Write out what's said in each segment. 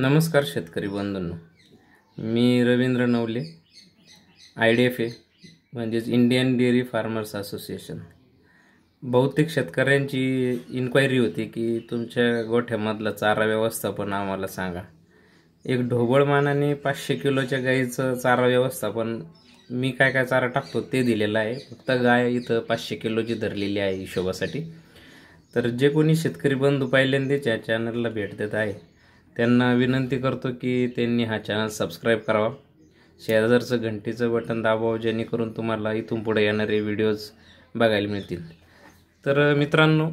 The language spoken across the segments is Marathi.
नमस्कार शेतकरी बंधूंनो मी Ravindra Navale I D F A म्हणजेच इंडियन डेअरी फार्मर्स असोसिएशन बहुतेक शेतकऱ्यांची इन्क्वायरी होती की तुमच्या गोठ्यामधला चारा व्यवस्थापन आम्हाला सांगा एक ढोबळमानाने पाचशे किलोच्या गाईचं चारा व्यवस्थापन मी काय काय चारा टाकतो ते दिलेलं आहे फक्त गाय इथं पाचशे किलोची धरलेली आहे हिशोबासाठी तर जे कोणी शेतकरी बंधू पाहिल्यांदे त्या चॅनलला भेट देत आहे त्यांना विनंती करतो की त्यांनी हा चॅनल सबस्क्राईब करावा शेजारचं घंटीचं बटन दाबावं जेणेकरून तुम्हाला इथून पुढे येणारे व्हिडिओज बघायला मिळतील तर मित्रांनो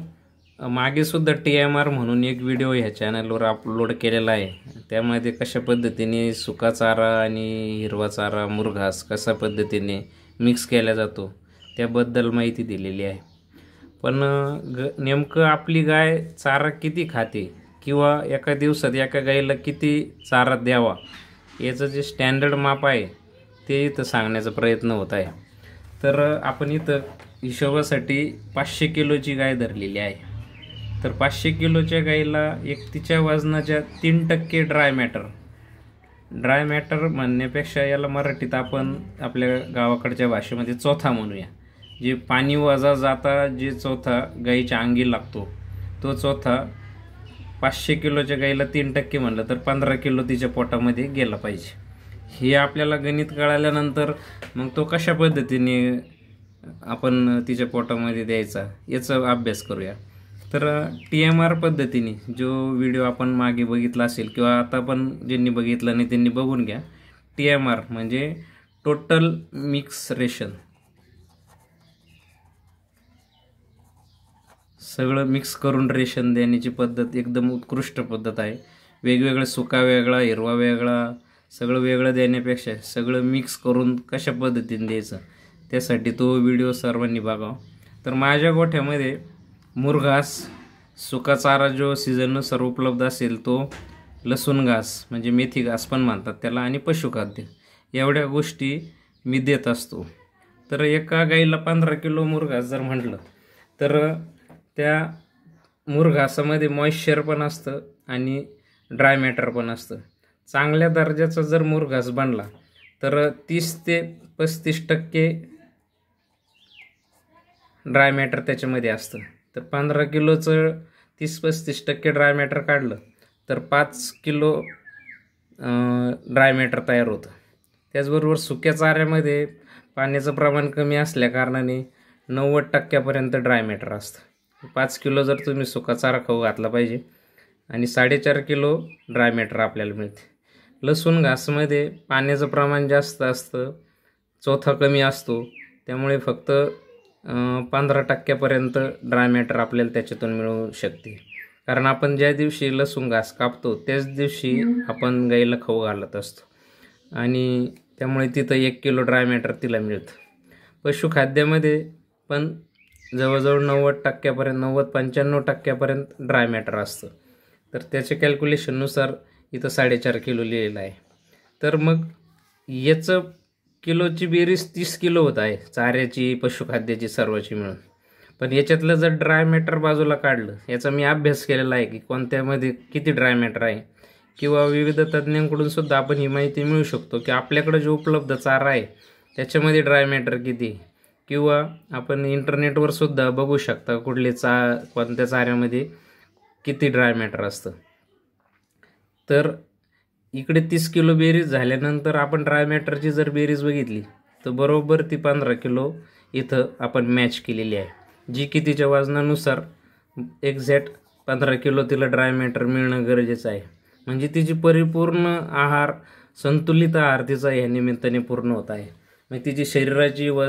मागेसुद्धा टी एम आर म्हणून एक व्हिडिओ ह्या चॅनलवर अपलोड केलेला आहे त्यामध्ये कशा पद्धतीने सुका चारा आणि हिरवा चारा मुरघास कशा पद्धतीने मिक्स केला जातो त्याबद्दल माहिती दिलेली आहे पण ग नेमकं आपली गाय चारा किती खाते किंवा एका दिवसात एका गाईला किती चारा द्यावा याचं जे स्टँडर्ड माप आहे ते इथं सांगण्याचा प्रयत्न होत आहे तर आपण इथं हिशोबासाठी पाचशे किलोची गाय धरलेली आहे तर पाचशे किलोच्या गाईला एक तिच्या वजनाच्या तीन टक्के ड्राय मॅटर ड्राय मॅटर म्हणण्यापेक्षा याला मराठीत आपण आपल्या गावाकडच्या भाषेमध्ये चौथा म्हणूया जे पाणी वजा जाता जे चौथा गाईच्या अंगी लागतो तो चौथा पाचशे किलोच्या गाईला तीन टक्के म्हणलं तर पंधरा किलो तिच्या पोटामध्ये गेला पाहिजे हे आपल्याला गणित कळाल्यानंतर मग तो कशा पद्धतीने आपण तिच्या पोटामध्ये द्यायचा याचा अभ्यास करूया तर टी एम आर पद्धतीने जो व्हिडिओ आपण मागे बघितला असेल किंवा आता पण ज्यांनी बघितला नाही त्यांनी बघून घ्या टी एम आर म्हणजे टोटल मिक्स रेशन सगळं मिक्स करून रेशन देण्याची पद्धत एकदम उत्कृष्ट पद्धत आहे वेगवेगळं सुका वेगळा हिरवा वेगळा सगळं वेगळं देण्यापेक्षा सगळं मिक्स करून कशा पद्धतीने द्यायचं त्यासाठी तो व्हिडिओ सर्वांनी बघावा तर माझ्या गोठ्यामध्ये मुरघास सुका चारा जो सीझननुसार उपलब्ध असेल तो लसूण घास म्हणजे मेथी घास पण मानतात त्याला आणि पशुखाद्य एवढ्या गोष्टी मी देत असतो तर एका गाईला पंधरा किलो मुरघास जर म्हटलं तर त्या मुरघासामध्ये मॉइश्चर पण असतं आणि ड्राय मॅटर पण असतं चांगल्या दर्जाचा जर मुरघास बनला तर तीस ते पस्तीस टक्के ड्राय मॅटर त्याच्यामध्ये असतं तर पंधरा किलोचं तीस पस्तीस टक्के ड्राय मॅटर काढलं तर पाच किलो ड्राय मॅटर तयार होतं त्याचबरोबर सुक्या चाऱ्यामध्ये पाण्याचं प्रमाण कमी असल्याकारणाने नव्वद टक्क्यापर्यंत ड्राय मॅटर असतं पाच किलो जर तुम्ही सुका चारा खाऊ घातला पाहिजे आणि साडेचार किलो ड्राय मॅटर आपल्याला मिळते लसूण घासमध्ये पाण्याचं प्रमाण जास्त असतं चौथा कमी असतो त्यामुळे फक्त पंधरा टक्क्यापर्यंत ड्राय मॅटर आपल्याला त्याच्यातून मिळू शकते कारण आपण ज्या दिवशी लसूण घास कापतो त्याच दिवशी आपण गाईला खाऊ घालत असतो आणि त्यामुळे तिथं एक किलो ड्राय मॅटर तिला मिळतं पशुखाद्यामध्ये पण जवळजवळ नव्वद टक्क्यापर्यंत नव्वद पंच्याण्णव टक्क्यापर्यंत ड्राय मॅटर असतं तर त्याच्या कॅल्क्युलेशननुसार इथं साडेचार किलो लिहिलेलं आहे तर मग याचं किलोची बेरीज तीस किलो होत आहे चाऱ्याची पशुखाद्याची सर्वाची मिळून पण याच्यातलं जर ड्राय मॅटर बाजूला काढलं याचा मी अभ्यास केलेला आहे की कोणत्यामध्ये किती ड्राय मॅटर आहे किंवा विविध तज्ज्ञांकडून सुद्धा आपण ही माहिती मिळू शकतो की आपल्याकडं जो उपलब्ध चारा आहे त्याच्यामध्ये ड्राय मॅटर किती किंवा आपण इंटरनेटवर सुद्धा बघू शकता कुठले चा कोणत्या चाऱ्यामध्ये किती ड्राय मॅटर असतं तर इकडे तीस किलो बेरीज झाल्यानंतर आपण ड्राय मॅटरची जर बेरीज बघितली तर बरोबर ती पंधरा किलो इथं आपण मॅच केलेली आहे जी की तिच्या वजनानुसार एक्झॅक्ट पंधरा किलो तिला ड्राय मॅटर मिळणं गरजेचं आहे म्हणजे तिची परिपूर्ण आहार संतुलित आहार तिचा या निमित्ताने पूर्ण होत आहे मग तिची शरीराची व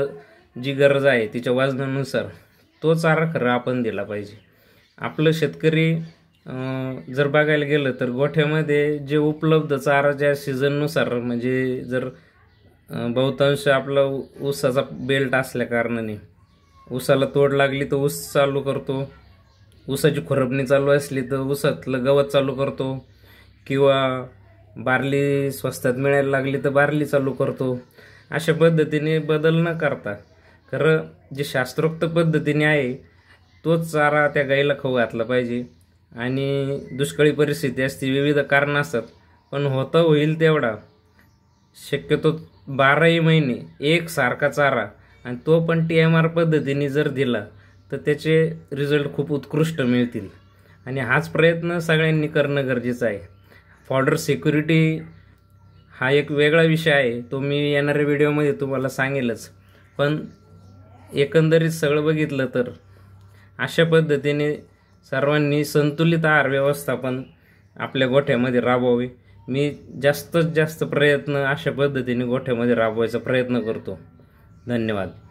जी गरज आहे तिच्या तो तोच आराखडा आपण दिला पाहिजे आपलं शेतकरी जर बघायला गेलं तर गोठ्यामध्ये जे उपलब्ध चारा ज्या सीझननुसार म्हणजे जर बहुतांश आपला ऊसाचा बेल्ट असल्याकारणाने ऊसाला तोड लागली तर ऊस चालू करतो ऊसाची खुरपणी चालू असली तर ऊसातलं गवत चालू करतो किंवा बारली स्वस्तात मिळायला लागली तर बारली चालू करतो अशा पद्धतीने बदल न करता खरं जे शास्त्रोक्त पद्धतीने आहे तोच चारा त्या गाईला खाऊ घातला पाहिजे आणि दुष्काळी परिस्थिती असती विविध कारणं असतात पण होता होईल तेवढा शक्यतो बाराही महिने एक सारखा चारा आणि तो पण टी एम आर पद्धतीने जर दिला तर त्याचे रिझल्ट खूप उत्कृष्ट मिळतील आणि हाच प्रयत्न सगळ्यांनी करणं गरजेचं आहे फॉर्डर सिक्युरिटी हा एक वेगळा विषय आहे तो मी येणाऱ्या व्हिडिओमध्ये तुम्हाला सांगेलच पण एकंदरीत सगळं बघितलं तर अशा पद्धतीने सर्वांनी संतुलित आहार व्यवस्थापन आपल्या गोठ्यामध्ये राबवावी मी जास्तीत जास्त प्रयत्न अशा पद्धतीने गोठ्यामध्ये राबवायचा प्रयत्न करतो धन्यवाद